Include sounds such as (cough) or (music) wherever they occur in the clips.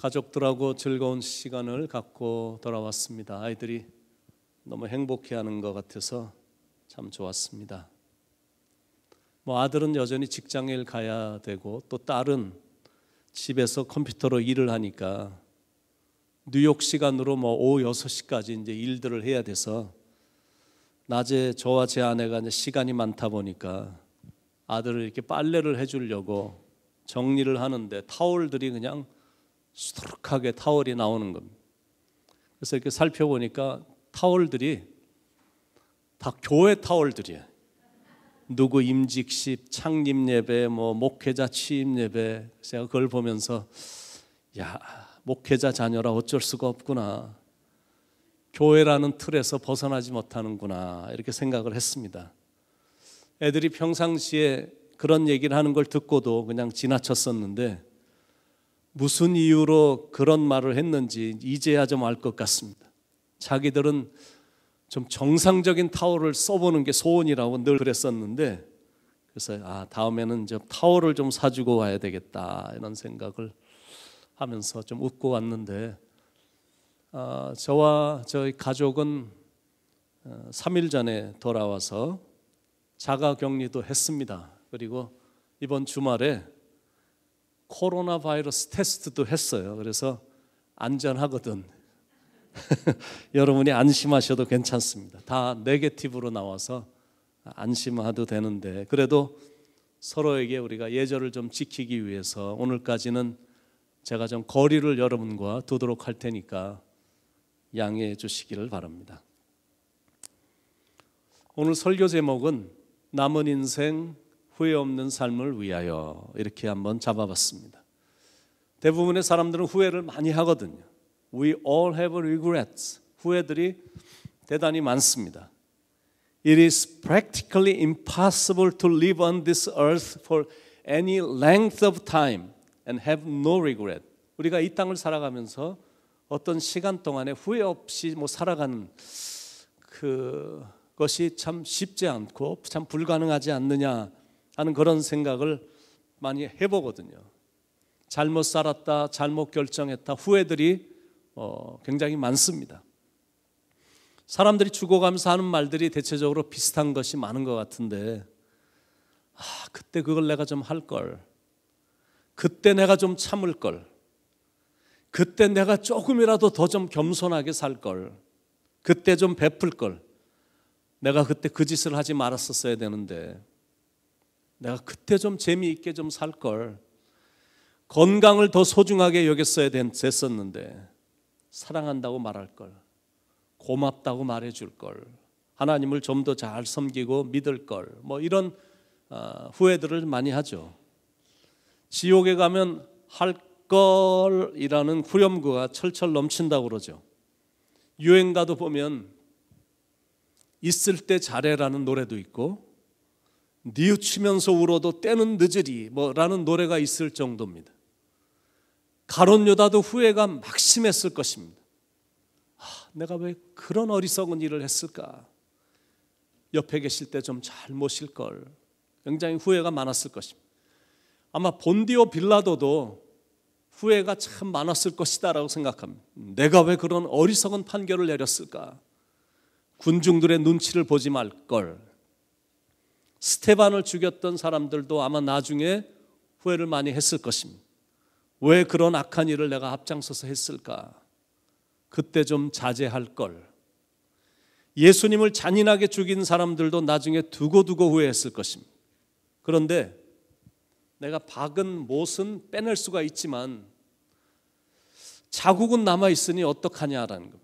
가족들하고 즐거운 시간을 갖고 돌아왔습니다. 아이들이 너무 행복해하는 것 같아서 참 좋았습니다. 뭐 아들은 여전히 직장일 가야 되고 또 딸은 집에서 컴퓨터로 일을 하니까 뉴욕 시간으로 뭐 오후 6시까지 이제 일들을 해야 돼서 낮에 저와 제 아내가 이제 시간이 많다 보니까 아들을 이렇게 빨래를 해주려고 정리를 하는데 타월들이 그냥 수두룩하게 타월이 나오는 겁니다. 그래서 이렇게 살펴보니까 타월들이 다 교회 타월들이에요. 누구 임직식, 창립 예배, 뭐 목회자 취임 예배. 제가 그걸 보면서 야 목회자 자녀라 어쩔 수가 없구나. 교회라는 틀에서 벗어나지 못하는구나 이렇게 생각을 했습니다. 애들이 평상시에 그런 얘기를 하는 걸 듣고도 그냥 지나쳤었는데 무슨 이유로 그런 말을 했는지 이제야 좀 알 것 같습니다. 자기들은 좀 정상적인 타월을 써보는 게 소원이라고 늘 그랬었는데 그래서 아 다음에는 좀 타월을 좀 사주고 와야 되겠다 이런 생각을 하면서 좀 웃고 왔는데 아, 저와 저희 가족은 3일 어, 전에 돌아와서 자가 격리도 했습니다. 그리고 이번 주말에 코로나 바이러스 테스트도 했어요. 그래서 안전하거든. (laughs) 여러분이 안심하셔도 괜찮습니다. 다 네게티브로 나와서 안심해도 되는데 그래도 서로에게 우리가 예절을 좀 지키기 위해서 오늘까지는 제가 좀 거리를 여러분과 두도록 할 테니까 양해해 주시기를 바랍니다. 오늘 설교 제목은 남은 인생 후회 없는 삶을 위하여 이렇게 한번 잡아봤습니다. 대부분의 사람들은 후회를 많이 하거든요. We all have regrets. 후회들이 대단히 많습니다. It is practically impossible to live on this earth for any length of time and have no regret. 우리가 이 땅을 살아가면서 어떤 시간 동안에 후회 없이 뭐 살아가는 그것이 참 쉽지 않고 참 불가능하지 않느냐 하는 그런 생각을 많이 해보거든요. 잘못 살았다, 잘못 결정했다, 후회들이 어, 굉장히 많습니다. 사람들이 주고가면서 하는 말들이 대체적으로 비슷한 것이 많은 것 같은데, 아, 그때 그걸 내가 좀 할 걸. 그때 내가 좀 참을 걸. 그때 내가 조금이라도 더 좀 겸손하게 살 걸. 그때 좀 베풀 걸. 내가 그때 그 짓을 하지 말았었어야 되는데. 내가 그때 좀 재미있게 좀 살 걸. 건강을 더 소중하게 여겼어야 됐었는데 사랑한다고 말할 걸. 고맙다고 말해 줄 걸. 하나님을 좀 더 잘 섬기고 믿을 걸. 뭐 이런 어, 후회들을 많이 하죠. 지옥에 가면 할 걸이라는 후렴구가 철철 넘친다고 그러죠. 유행가도 보면 있을 때 잘해라는 노래도 있고 뉘우치면서 울어도 때는 늦으리 뭐라는 노래가 있을 정도입니다. 가론 유다도 후회가 막심했을 것입니다. 아, 내가 왜 그런 어리석은 일을 했을까? 옆에 계실 때 좀 잘 모실 걸. 굉장히 후회가 많았을 것입니다. 아마 본디오 빌라도도 후회가 참 많았을 것이다라고 생각합니다. 내가 왜 그런 어리석은 판결을 내렸을까? 군중들의 눈치를 보지 말 걸. 스테반을 죽였던 사람들도 아마 나중에 후회를 많이 했을 것입니다. 왜 그런 악한 일을 내가 앞장서서 했을까? 그때 좀 자제할 걸. 예수님을 잔인하게 죽인 사람들도 나중에 두고두고 후회했을 것입니다. 그런데 내가 박은 못은 빼낼 수가 있지만 자국은 남아있으니 어떡하냐라는 겁니다.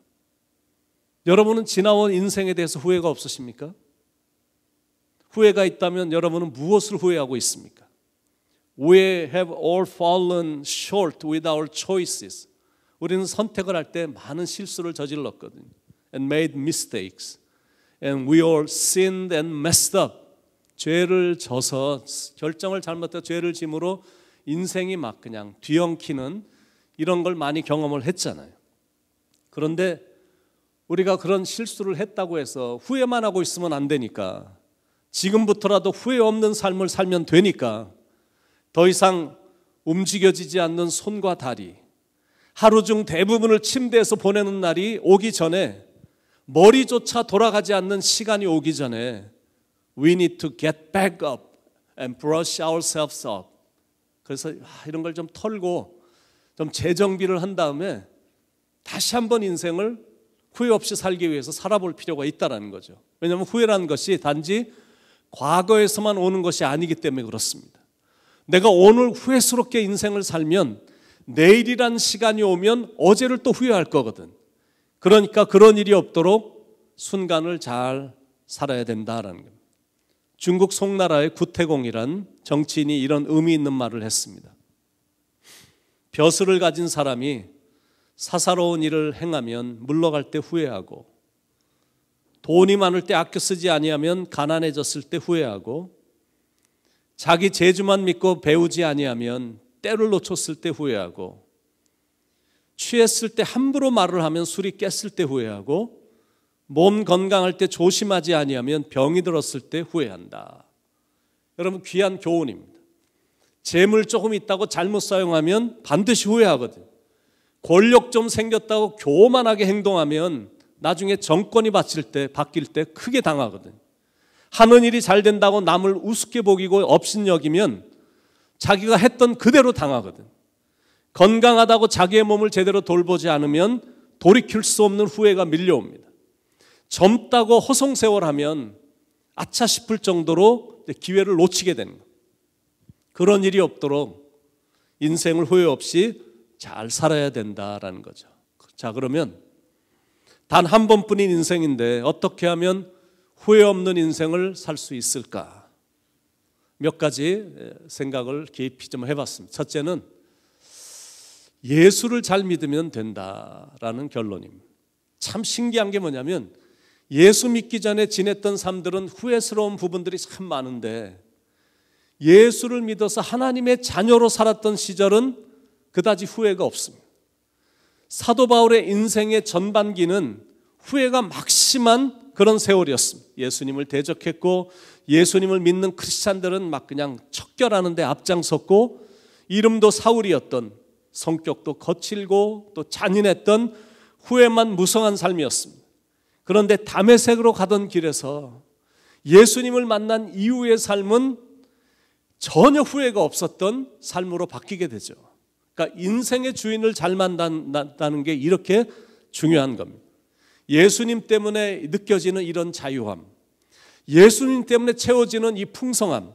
여러분은 지나온 인생에 대해서 후회가 없으십니까? 후회가 있다면 여러분은 무엇을 후회하고 있습니까? We have all fallen short with our choices. 우리는 선택을 할 때 많은 실수를 저질렀거든요. And made mistakes. And we all sinned and messed up. 죄를 져서 결정을 잘못해 죄를 짐으로 인생이 막 그냥 뒤엉키는 이런 걸 많이 경험을 했잖아요. 그런데 우리가 그런 실수를 했다고 해서 후회만 하고 있으면 안 되니까 지금부터라도 후회 없는 삶을 살면 되니까 더 이상 움직여지지 않는 손과 다리, 하루 중 대부분을 침대에서 보내는 날이 오기 전에 머리조차 돌아가지 않는 시간이 오기 전에 we need to get back up and brush ourselves up. 그래서 아, 이런 걸 좀 털고 좀 재정비를 한 다음에 다시 한번 인생을 후회 없이 살기 위해서 살아볼 필요가 있다라는 거죠. 왜냐하면 후회라는 것이 단지 과거에서만 오는 것이 아니기 때문에 그렇습니다. 내가 오늘 후회스럽게 인생을 살면 내일이란 시간이 오면 어제를 또 후회할 거거든. 그러니까 그런 일이 없도록 순간을 잘 살아야 된다라는 겁니다. 중국 송나라의 구태공이란 정치인이 이런 의미 있는 말을 했습니다. 벼슬을 가진 사람이 사사로운 일을 행하면 물러갈 때 후회하고 돈이 많을 때 아껴 쓰지 아니하면 가난해졌을 때 후회하고 자기 재주만 믿고 배우지 아니하면 때를 놓쳤을 때 후회하고 취했을 때 함부로 말을 하면 술이 깼을 때 후회하고 몸 건강할 때 조심하지 아니하면 병이 들었을 때 후회한다. 여러분 귀한 교훈입니다. 재물 조금 있다고 잘못 사용하면 반드시 후회하거든. 권력 좀 생겼다고 교만하게 행동하면 나중에 정권이 바뀔 때, 바뀔 때 크게 당하거든. 하는 일이 잘 된다고 남을 우습게 보기고 업신여기면 자기가 했던 그대로 당하거든. 건강하다고 자기의 몸을 제대로 돌보지 않으면 돌이킬 수 없는 후회가 밀려옵니다. 젊다고 허송세월하면 아차 싶을 정도로 기회를 놓치게 되는 것. 그런 일이 없도록 인생을 후회 없이 잘 살아야 된다라는 거죠. 자, 그러면 단한 번뿐인 인생인데 어떻게 하면 후회 없는 인생을 살 수 있을까? 몇 가지 생각을 깊이 좀 해봤습니다. 첫째는 예수를 잘 믿으면 된다라는 결론입니다. 참 신기한 게 뭐냐면 예수 믿기 전에 지냈던 삶들은 후회스러운 부분들이 참 많은데 예수를 믿어서 하나님의 자녀로 살았던 시절은 그다지 후회가 없습니다. 사도 바울의 인생의 전반기는 후회가 막심한 그런 세월이었습니다. 예수님을 대적했고 예수님을 믿는 크리스찬들은 막 그냥 척결하는데 앞장섰고 이름도 사울이었던 성격도 거칠고 또 잔인했던 후회만 무성한 삶이었습니다. 그런데 담에색으로 가던 길에서 예수님을 만난 이후의 삶은 전혀 후회가 없었던 삶으로 바뀌게 되죠. 그러니까 인생의 주인을 잘 만난다는 게 이렇게 중요한 겁니다. 예수님 때문에 느껴지는 이런 자유함, 예수님 때문에 채워지는 이 풍성함,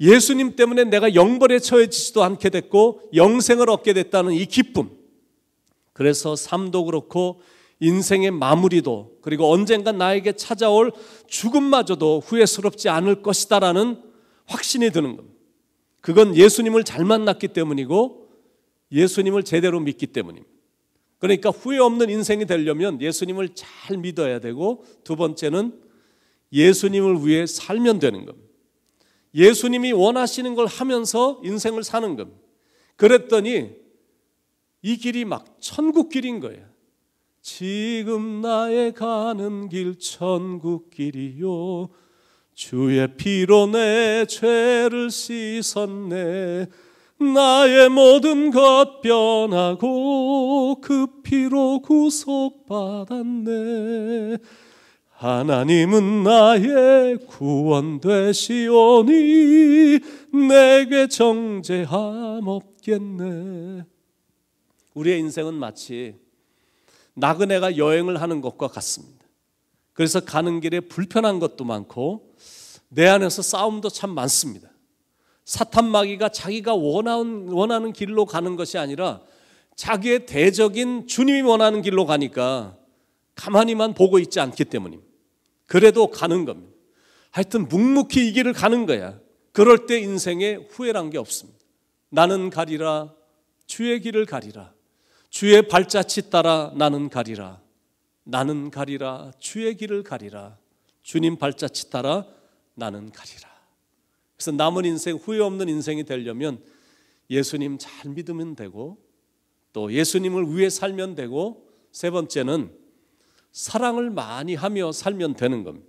예수님 때문에 내가 영벌에 처해지지도 않게 됐고 영생을 얻게 됐다는 이 기쁨. 그래서 삶도 그렇고 인생의 마무리도 그리고 언젠가 나에게 찾아올 죽음마저도 후회스럽지 않을 것이다라는 확신이 드는 겁니다. 그건 예수님을 잘 만났기 때문이고 예수님을 제대로 믿기 때문입니다. 그러니까 후회 없는 인생이 되려면 예수님을 잘 믿어야 되고 두 번째는 예수님을 위해 살면 되는 겁니다. 예수님이 원하시는 걸 하면서 인생을 사는 겁니다. 그랬더니 이 길이 막 천국 길인 거예요. 지금 나의 가는 길 천국 길이요. 주의 피로 내 죄를 씻었네. 나의 모든 것 변하고 그 피로 구속받았네. 하나님은 나의 구원 되시오니 내게 정죄함 없겠네. 우리의 인생은 마치 나그네가 여행을 하는 것과 같습니다. 그래서 가는 길에 불편한 것도 많고 내 안에서 싸움도 참 많습니다. 사탄 마귀가 자기가 원하는, 원하는 길로 가는 것이 아니라 자기의 대적인 주님이 원하는 길로 가니까 가만히만 보고 있지 않기 때문입니다. 그래도 가는 겁니다. 하여튼 묵묵히 이 길을 가는 거야. 그럴 때 인생에 후회란 게 없습니다. 나는 가리라 주의 길을 가리라 주의 발자취 따라 나는 가리라 나는 가리라 주의 길을 가리라 주님 발자취 따라 나는 가리라 그래서 남은 인생 후회 없는 인생이 되려면 예수님 잘 믿으면 되고 또 예수님을 위해 살면 되고 세 번째는 사랑을 많이 하며 살면 되는 겁니다.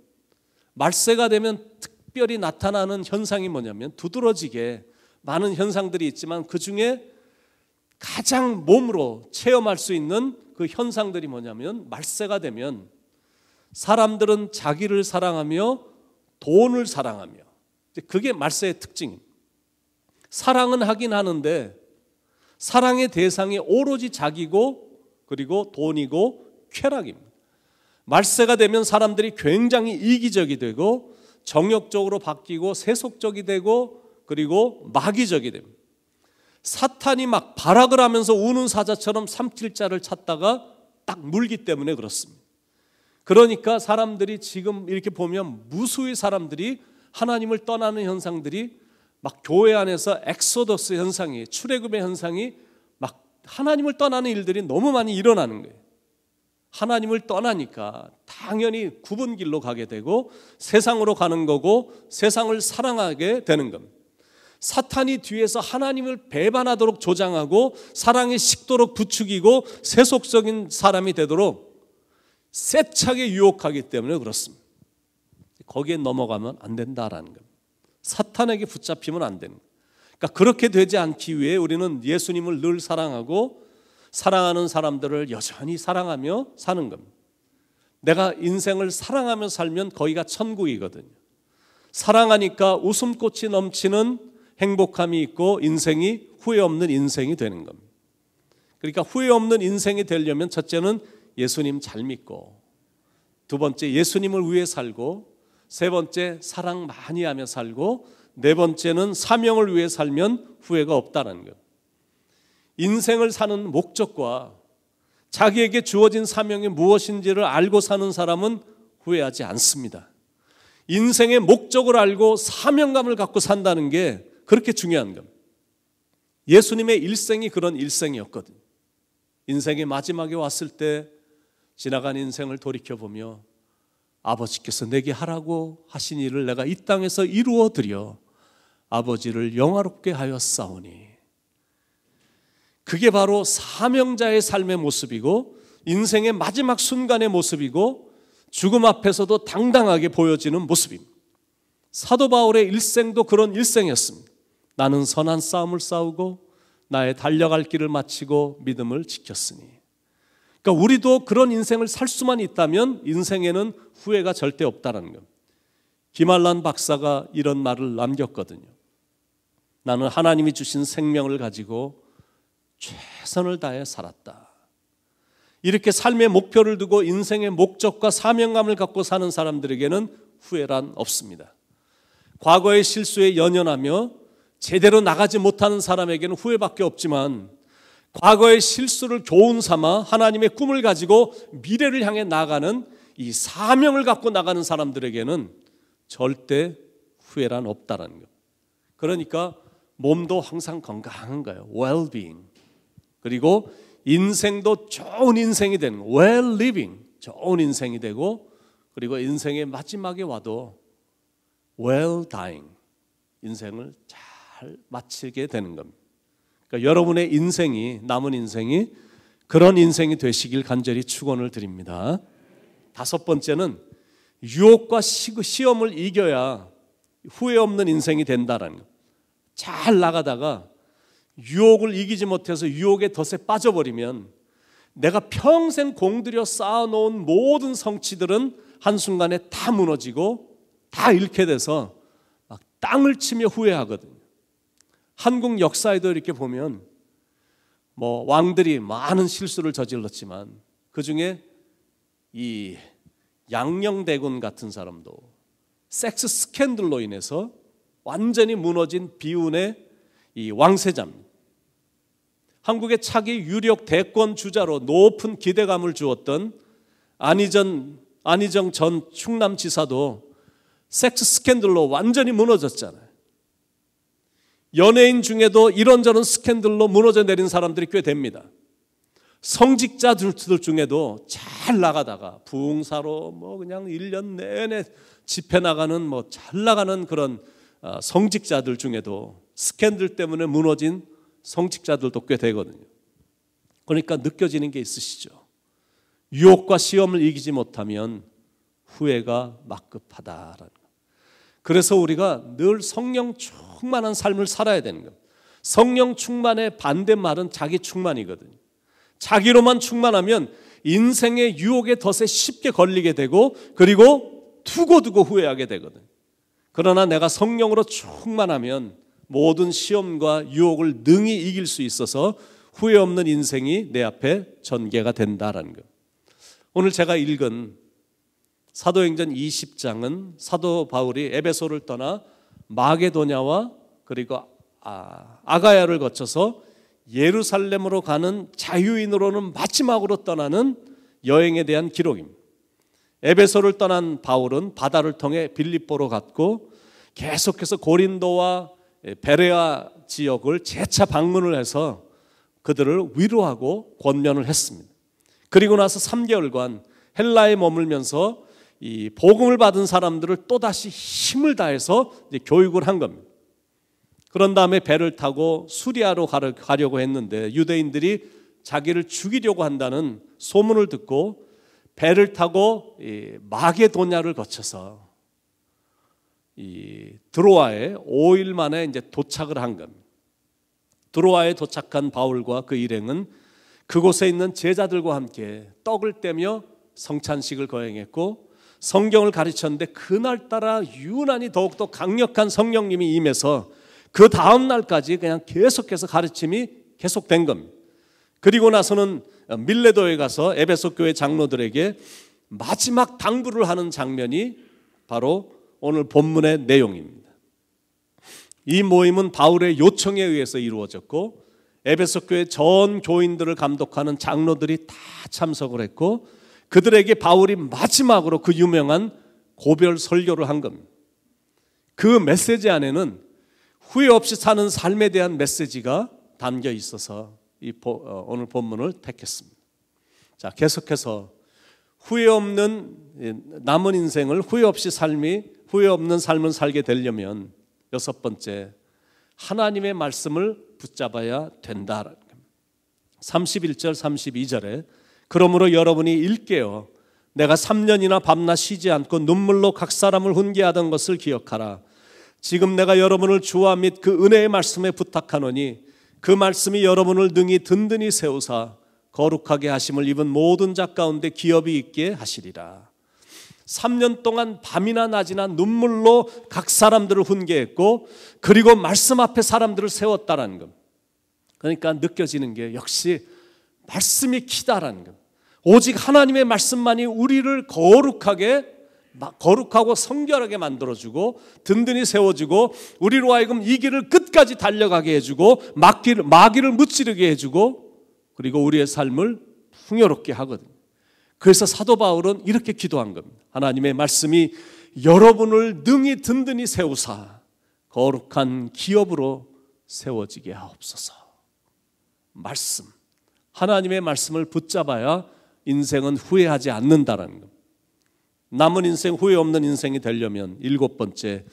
말세가 되면 특별히 나타나는 현상이 뭐냐면 두드러지게 많은 현상들이 있지만 그 중에 가장 몸으로 체험할 수 있는 그 현상들이 뭐냐면 말세가 되면 사람들은 자기를 사랑하며 돈을 사랑하며 그게 말세의 특징. 사랑은 하긴 하는데 사랑의 대상이 오로지 자기고 그리고 돈이고 쾌락입니다. 말세가 되면 사람들이 굉장히 이기적이 되고 정욕적으로 바뀌고 세속적이 되고 그리고 마귀적이 됩니다. 사탄이 막 발악을 하면서 우는 사자처럼 삼킬자를 찾다가 딱 물기 때문에 그렇습니다. 그러니까 사람들이 지금 이렇게 보면 무수히 사람들이 하나님을 떠나는 현상들이 막 교회 안에서 엑소더스 현상이 출애굽의 현상이 막 하나님을 떠나는 일들이 너무 많이 일어나는 거예요. 하나님을 떠나니까 당연히 굽은 길로 가게 되고 세상으로 가는 거고 세상을 사랑하게 되는 겁니다. 사탄이 뒤에서 하나님을 배반하도록 조장하고 사랑이 식도록 부추기고 세속적인 사람이 되도록 세차게 유혹하기 때문에 그렇습니다. 거기에 넘어가면 안 된다라는 겁니다. 사탄에게 붙잡히면 안 되는 거예요. 그러니까 그렇게 되지 않기 위해 우리는 예수님을 늘 사랑하고 사랑하는 사람들을 여전히 사랑하며 사는 겁니다. 내가 인생을 사랑하며 살면 거기가 천국이거든요. 사랑하니까 웃음꽃이 넘치는 행복함이 있고 인생이 후회 없는 인생이 되는 겁니다. 그러니까 후회 없는 인생이 되려면 첫째는 예수님 잘 믿고 두 번째 예수님을 위해 살고 세 번째 사랑 많이 하며 살고 네 번째는 사명을 위해 살면 후회가 없다는 것. 인생을 사는 목적과 자기에게 주어진 사명이 무엇인지를 알고 사는 사람은 후회하지 않습니다. 인생의 목적을 알고 사명감을 갖고 산다는 게 그렇게 중요한 겁니다. 예수님의 일생이 그런 일생이었거든요. 인생의 마지막에 왔을 때 지나간 인생을 돌이켜보며 아버지께서 내게 하라고 하신 일을 내가 이 땅에서 이루어 드려 아버지를 영화롭게 하여 싸우니 그게 바로 사명자의 삶의 모습이고 인생의 마지막 순간의 모습이고 죽음 앞에서도 당당하게 보여지는 모습입니다. 사도 바울의 일생도 그런 일생이었습니다. 나는 선한 싸움을 싸우고 나의 달려갈 길을 마치고 믿음을 지켰으니 그러니까 우리도 그런 인생을 살 수만 있다면 인생에는 후회가 절대 없다라는 겁니다. 김알란 박사가 이런 말을 남겼거든요. 나는 하나님이 주신 생명을 가지고 최선을 다해 살았다. 이렇게 삶의 목표를 두고 인생의 목적과 사명감을 갖고 사는 사람들에게는 후회란 없습니다. 과거의 실수에 연연하며 제대로 나가지 못하는 사람에게는 후회밖에 없지만 과거의 실수를 좋은 삼아 하나님의 꿈을 가지고 미래를 향해 나가는 이 사명을 갖고 나가는 사람들에게는 절대 후회란 없다라는 거. 그러니까 몸도 항상 건강한 거예요. well-being. 그리고 인생도 좋은 인생이 되는 거. well-living. 좋은 인생이 되고 그리고 인생의 마지막에 와도 well-dying. 인생을 잘 마치게 되는 겁니다. 그러니까 여러분의 인생이 남은 인생이 그런 인생이 되시길 간절히 축원을 드립니다. 다섯 번째는 유혹과 시험을 이겨야 후회 없는 인생이 된다라는 것. 잘 나가다가 유혹을 이기지 못해서 유혹의 덫에 빠져버리면 내가 평생 공들여 쌓아놓은 모든 성취들은 한순간에 다 무너지고 다 잃게 돼서 막 땅을 치며 후회하거든. 한국 역사에도 이렇게 보면 뭐 왕들이 많은 실수를 저질렀지만 그 중에 이 양녕대군 같은 사람도 섹스 스캔들로 인해서 완전히 무너진 비운의 이 왕세자입니다. 한국의 차기 유력 대권 주자로 높은 기대감을 주었던 안희전, 안희정 전 충남지사도 섹스 스캔들로 완전히 무너졌잖아요. 연예인 중에도 이런저런 스캔들로 무너져 내린 사람들이 꽤 됩니다. 성직자들 중에도 잘 나가다가 부흥사로 뭐 그냥 1년 내내 집회 나가는 뭐 잘 나가는 그런 어, 성직자들 중에도 스캔들 때문에 무너진 성직자들도 꽤 되거든요. 그러니까 느껴지는 게 있으시죠. 유혹과 시험을 이기지 못하면 후회가 막급하다라는 그래서 우리가 늘 성령 충만한 삶을 살아야 되는 겁니다. 성령 충만의 반대말은 자기 충만이거든요. 자기로만 충만하면 인생의 유혹의 덫에 쉽게 걸리게 되고 그리고 두고두고 후회하게 되거든. 그러나 내가 성령으로 충만하면 모든 시험과 유혹을 능히 이길 수 있어서 후회 없는 인생이 내 앞에 전개가 된다라는 거. 오늘 제가 읽은 사도행전 20장은 사도 바울이 에베소를 떠나 마게도냐와 그리고 아, 아가야를 거쳐서 예루살렘으로 가는 자유인으로는 마지막으로 떠나는 여행에 대한 기록입니다. 에베소를 떠난 바울은 바다를 통해 빌립보로 갔고 계속해서 고린도와 베레아 지역을 재차 방문을 해서 그들을 위로하고 권면을 했습니다. 그리고 나서 3개월간 헬라에 머물면서 이 복음을 받은 사람들을 또다시 힘을 다해서 교육을 한 겁니다. 그런 다음에 배를 타고 수리아로 가려고 했는데 유대인들이 자기를 죽이려고 한다는 소문을 듣고 배를 타고 마게도냐를 거쳐서 드로아에 5일 만에 이제 도착을 한 겁니다. 드로아에 도착한 바울과 그 일행은 그곳에 있는 제자들과 함께 떡을 떼며 성찬식을 거행했고 성경을 가르쳤는데 그날따라 유난히 더욱더 강력한 성령님이 임해서 그 다음 날까지 그냥 계속해서 가르침이 계속된 겁니다. 그리고 나서는 밀레도에 가서 에베소 교회 장로들에게 마지막 당부를 하는 장면이 바로 오늘 본문의 내용입니다. 이 모임은 바울의 요청에 의해서 이루어졌고 에베소 교회 전 교인들을 감독하는 장로들이 다 참석을 했고 그들에게 바울이 마지막으로 그 유명한 고별 설교를 한 겁니다. 그 메시지 안에는 후회 없이 사는 삶에 대한 메시지가 담겨 있어서 이 어, 오늘 본문을 택했습니다. 자, 계속해서 후회 없는 남은 인생을 후회 없이 삶이 후회 없는 삶을 살게 되려면 여섯 번째 하나님의 말씀을 붙잡아야 된다. 31절 32절에 그러므로 여러분이 읽게요. 내가 3년이나 밤낮 쉬지 않고 눈물로 각 사람을 훈계하던 것을 기억하라. 지금 내가 여러분을 주와 및 그 은혜의 말씀에 부탁하노니 그 말씀이 여러분을 능히 든든히 세우사 거룩하게 하심을 입은 모든 자 가운데 기업이 있게 하시리라. 3년 동안 밤이나 낮이나 눈물로 각 사람들을 훈계했고 그리고 말씀 앞에 사람들을 세웠다라는 것. 그러니까 느껴지는 게 역시 말씀이 키다라는 겁니다. 오직 하나님의 말씀만이 우리를 거룩하게 거룩하고 성결하게 만들어주고 든든히 세워주고 우리로 하여금 이 길을 끝까지 달려가게 해주고 마귀를, 마귀를 무찌르게 해주고 그리고 우리의 삶을 풍요롭게 하거든요. 그래서 사도 바울은 이렇게 기도한 겁니다. 하나님의 말씀이 여러분을 능히 든든히 세우사 거룩한 기업으로 세워지게 하옵소서. 말씀. 하나님의 말씀을 붙잡아야 인생은 후회하지 않는다라는 것. 남은 인생 후회 없는 인생이 되려면 일곱 번째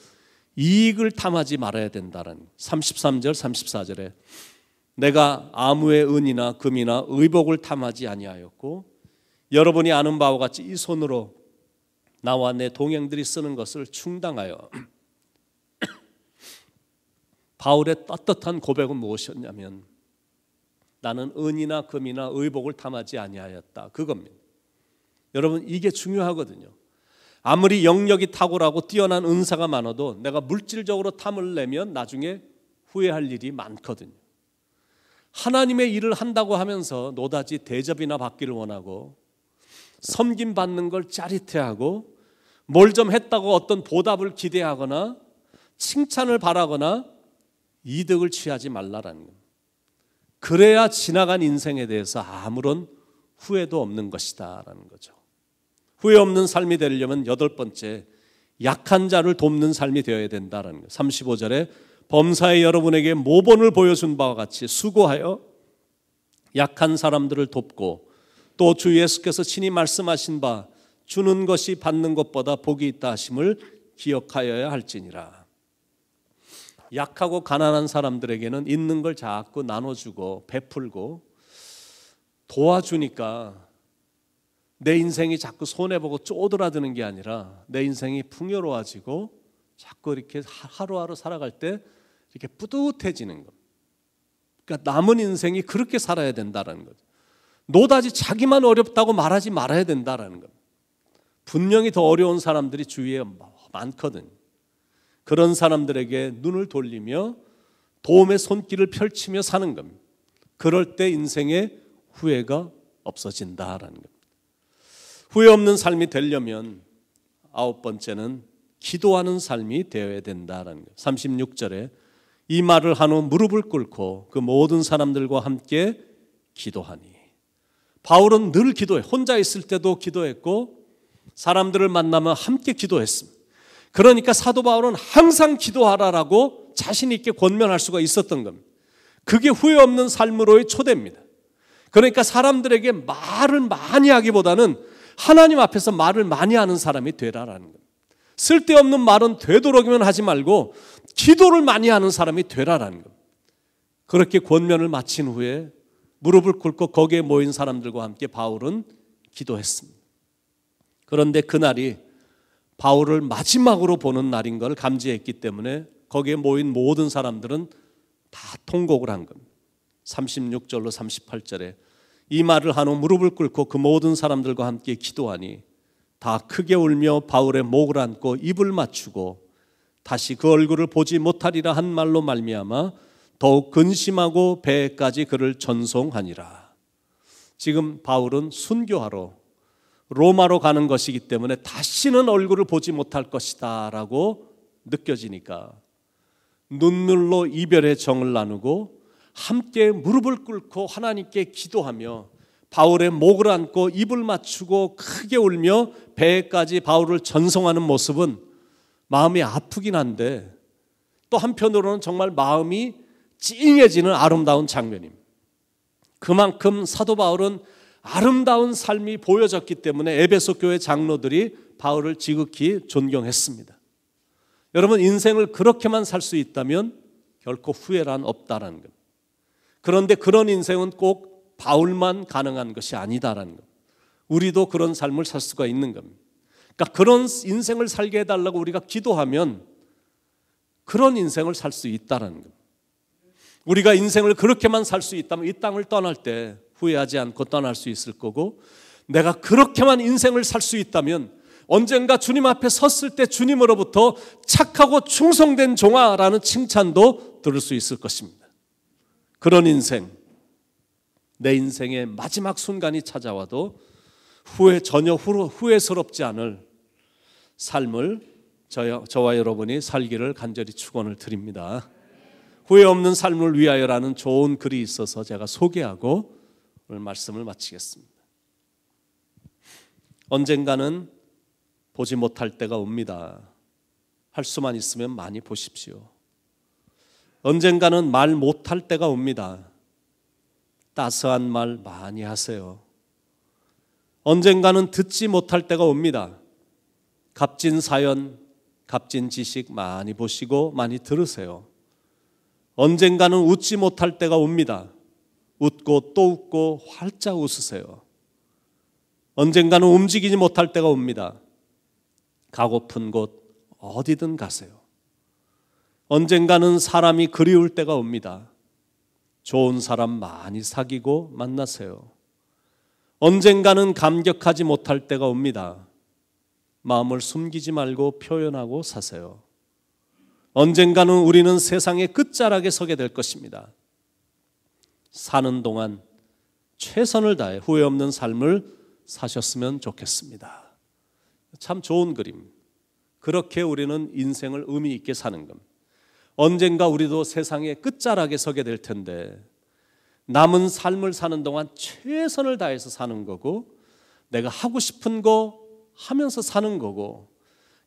이익을 탐하지 말아야 된다라는 것. 33절 34절에 내가 아무의 은이나 금이나 의복을 탐하지 아니하였고 여러분이 아는 바와 같이 이 손으로 나와 내 동행들이 쓰는 것을 충당하여 (clears throat) 바울의 떳떳한 고백은 무엇이었냐면 나는 은이나 금이나 의복을 탐하지 아니하였다. 그겁니다. 여러분 이게 중요하거든요. 아무리 영역이 탁월하고 뛰어난 은사가 많아도 내가 물질적으로 탐을 내면 나중에 후회할 일이 많거든요. 하나님의 일을 한다고 하면서 노다지 대접이나 받기를 원하고 섬김 받는 걸 짜릿해하고 뭘 좀 했다고 어떤 보답을 기대하거나 칭찬을 바라거나 이득을 취하지 말라라는 겁니다. 그래야 지나간 인생에 대해서 아무런 후회도 없는 것이다라는 거죠. 후회 없는 삶이 되려면 여덟 번째 약한 자를 돕는 삶이 되어야 된다라는 거. 35절에 범사에 여러분에게 모본을 보여준 바와 같이 수고하여 약한 사람들을 돕고 또 주 예수께서 친히 말씀하신 바 주는 것이 받는 것보다 복이 있다 하심을 기억하여야 할지니라. 약하고 가난한 사람들에게는 있는 걸 자꾸 나눠주고 베풀고 도와주니까 내 인생이 자꾸 손해보고 쪼들어드는 게 아니라 내 인생이 풍요로워지고 자꾸 이렇게 하루하루 살아갈 때 이렇게 뿌듯해지는 것. 그러니까 남은 인생이 그렇게 살아야 된다는 거죠. 노다지 자기만 어렵다고 말하지 말아야 된다는 것. 분명히 더 어려운 사람들이 주위에 뭐 많거든요. 그런 사람들에게 눈을 돌리며 도움의 손길을 펼치며 사는 겁니다. 그럴 때 인생의 후회가 없어진다라는 겁니다. 후회 없는 삶이 되려면 아홉 번째는 기도하는 삶이 되어야 된다라는 거예요. 36절에 이 말을 한 후 무릎을 꿇고 그 모든 사람들과 함께 기도하니. 바울은 늘 기도해. 혼자 있을 때도 기도했고 사람들을 만나면 함께 기도했습니다. 그러니까 사도 바울은 항상 기도하라라고 자신 있게 권면할 수가 있었던 겁니다. 그게 후회 없는 삶으로의 초대입니다. 그러니까 사람들에게 말을 많이 하기보다는 하나님 앞에서 말을 많이 하는 사람이 되라라는 겁니다. 쓸데없는 말은 되도록이면 하지 말고 기도를 많이 하는 사람이 되라라는 겁니다. 그렇게 권면을 마친 후에 무릎을 꿇고 거기에 모인 사람들과 함께 바울은 기도했습니다. 그런데 그날이 바울을 마지막으로 보는 날인 걸 감지했기 때문에 거기에 모인 모든 사람들은 다 통곡을 한 겁니다. 36절로 38절에 이 말을 한 후 무릎을 꿇고 그 모든 사람들과 함께 기도하니 다 크게 울며 바울의 목을 안고 입을 맞추고 다시 그 얼굴을 보지 못하리라 한 말로 말미암아 더욱 근심하고 배까지 그를 전송하니라. 지금 바울은 순교하러 로마로 가는 것이기 때문에 다시는 얼굴을 보지 못할 것이다 라고 느껴지니까 눈물로 이별의 정을 나누고 함께 무릎을 꿇고 하나님께 기도하며 바울의 목을 안고 입을 맞추고 크게 울며 배까지 바울을 전송하는 모습은 마음이 아프긴 한데 또 한편으로는 정말 마음이 찡해지는 아름다운 장면입니다. 그만큼 사도 바울은 아름다운 삶이 보여졌기 때문에 에베소 교회 장로들이 바울을 지극히 존경했습니다. 여러분 인생을 그렇게만 살 수 있다면 결코 후회란 없다라는 것. 그런데 그런 인생은 꼭 바울만 가능한 것이 아니다라는 것. 우리도 그런 삶을 살 수가 있는 겁니다. 그러니까 그런 인생을 살게 해달라고 우리가 기도하면 그런 인생을 살 수 있다라는 겁니다. 우리가 인생을 그렇게만 살 수 있다면 이 땅을 떠날 때 후회하지 않고 떠날 수 있을 거고 내가 그렇게만 인생을 살 수 있다면 언젠가 주님 앞에 섰을 때 주님으로부터 착하고 충성된 종아라는 칭찬도 들을 수 있을 것입니다. 그런 인생, 내 인생의 마지막 순간이 찾아와도 후회, 전혀 후, 회스럽지 않을 삶을 저와 여러분이 살기를 간절히 축원을 드립니다. 후회 없는 삶을 위하여라는 좋은 글이 있어서 제가 소개하고 오늘 말씀을 마치겠습니다. 언젠가는 보지 못할 때가 옵니다. 할 수만 있으면 많이 보십시오. 언젠가는 말 못할 때가 옵니다. 따스한 말 많이 하세요. 언젠가는 듣지 못할 때가 옵니다. 값진 사연, 값진 지식 많이 보시고 많이 들으세요. 언젠가는 웃지 못할 때가 옵니다. 웃고 또 웃고 활짝 웃으세요. 언젠가는 움직이지 못할 때가 옵니다. 가고픈 곳 어디든 가세요. 언젠가는 사람이 그리울 때가 옵니다. 좋은 사람 많이 사귀고 만나세요. 언젠가는 감격하지 못할 때가 옵니다. 마음을 숨기지 말고 표현하고 사세요. 언젠가는 우리는 세상의 끝자락에 서게 될 것입니다. 사는 동안 최선을 다해 후회 없는 삶을 사셨으면 좋겠습니다. 참 좋은 그림. 그렇게 우리는 인생을 의미 있게 사는 겁 언젠가 우리도 세상의 끝자락에 서게 될 텐데 남은 삶을 사는 동안 최선을 다해서 사는 거고 내가 하고 싶은 거 하면서 사는 거고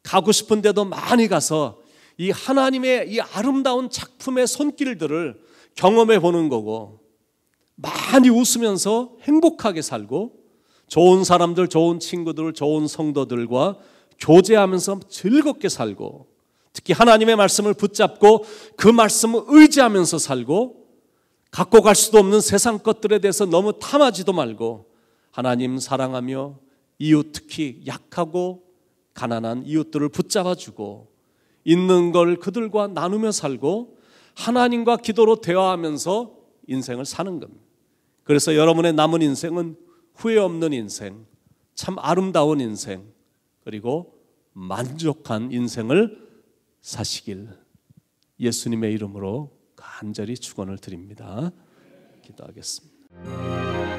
가고 싶은 데도 많이 가서 이 하나님의 이 아름다운 작품의 손길들을 경험해 보는 거고 많이 웃으면서 행복하게 살고 좋은 사람들, 좋은 친구들, 좋은 성도들과 교제하면서 즐겁게 살고 특히 하나님의 말씀을 붙잡고 그 말씀을 의지하면서 살고 갖고 갈 수도 없는 세상 것들에 대해서 너무 탐하지도 말고 하나님 사랑하며 이웃 특히 약하고 가난한 이웃들을 붙잡아 주고 있는 걸 그들과 나누며 살고 하나님과 기도로 대화하면서 인생을 사는 겁니다. 그래서 여러분의 남은 인생은 후회 없는 인생, 참 아름다운 인생, 그리고 만족한 인생을 사시길 예수님의 이름으로 간절히 축원을 드립니다. 기도하겠습니다.